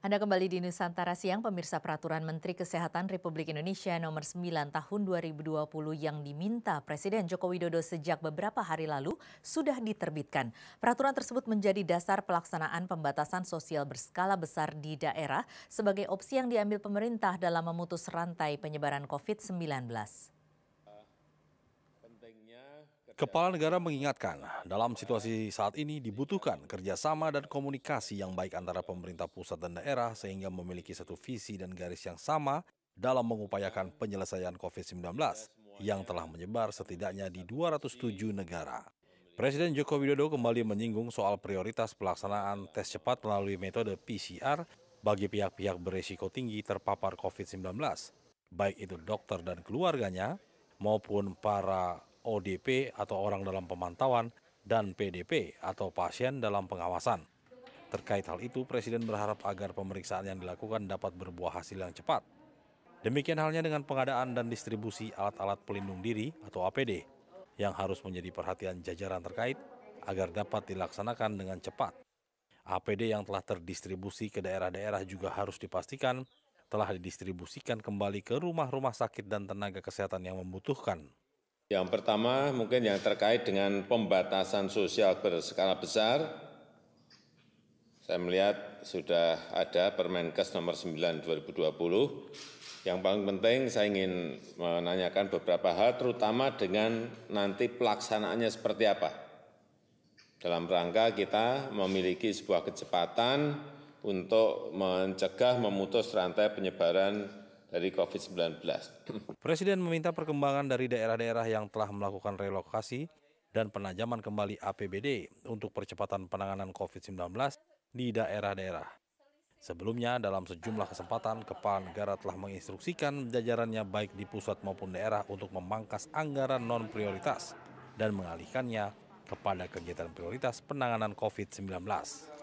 Anda kembali di Nusantara Siang, pemirsa peraturan Menteri Kesehatan Republik Indonesia nomor 9 tahun 2020 yang diminta Presiden Joko Widodo sejak beberapa hari lalu sudah diterbitkan. Peraturan tersebut menjadi dasar pelaksanaan pembatasan sosial berskala besar di daerah sebagai opsi yang diambil pemerintah dalam memutus rantai penyebaran COVID-19. Kepala negara mengingatkan, dalam situasi saat ini dibutuhkan kerjasama dan komunikasi yang baik antara pemerintah pusat dan daerah sehingga memiliki satu visi dan garis yang sama dalam mengupayakan penyelesaian COVID-19 yang telah menyebar setidaknya di 207 negara. Presiden Joko Widodo kembali menyinggung soal prioritas pelaksanaan tes cepat melalui metode PCR bagi pihak-pihak berisiko tinggi terpapar COVID-19, baik itu dokter dan keluarganya maupun para ODP atau orang dalam pemantauan, dan PDP atau pasien dalam pengawasan. Terkait hal itu, Presiden berharap agar pemeriksaan yang dilakukan dapat berbuah hasil yang cepat. Demikian halnya dengan pengadaan dan distribusi alat-alat pelindung diri atau APD yang harus menjadi perhatian jajaran terkait agar dapat dilaksanakan dengan cepat. APD yang telah terdistribusi ke daerah-daerah juga harus dipastikan telah didistribusikan kembali ke rumah-rumah sakit dan tenaga kesehatan yang membutuhkan. Yang pertama mungkin yang terkait dengan pembatasan sosial berskala besar, saya melihat sudah ada Permenkes nomor 9 2020. Yang paling penting saya ingin menanyakan beberapa hal terutama dengan nanti pelaksanaannya seperti apa. Dalam rangka kita memiliki sebuah kecepatan untuk mencegah memutus rantai penyebaran dari COVID-19. Presiden meminta perkembangan dari daerah-daerah yang telah melakukan relokasi dan penajaman kembali APBD untuk percepatan penanganan COVID-19 di daerah-daerah. Sebelumnya, dalam sejumlah kesempatan, Kepala Negara telah menginstruksikan jajarannya baik di pusat maupun daerah untuk memangkas anggaran non-prioritas dan mengalihkannya kepada kegiatan prioritas penanganan COVID-19.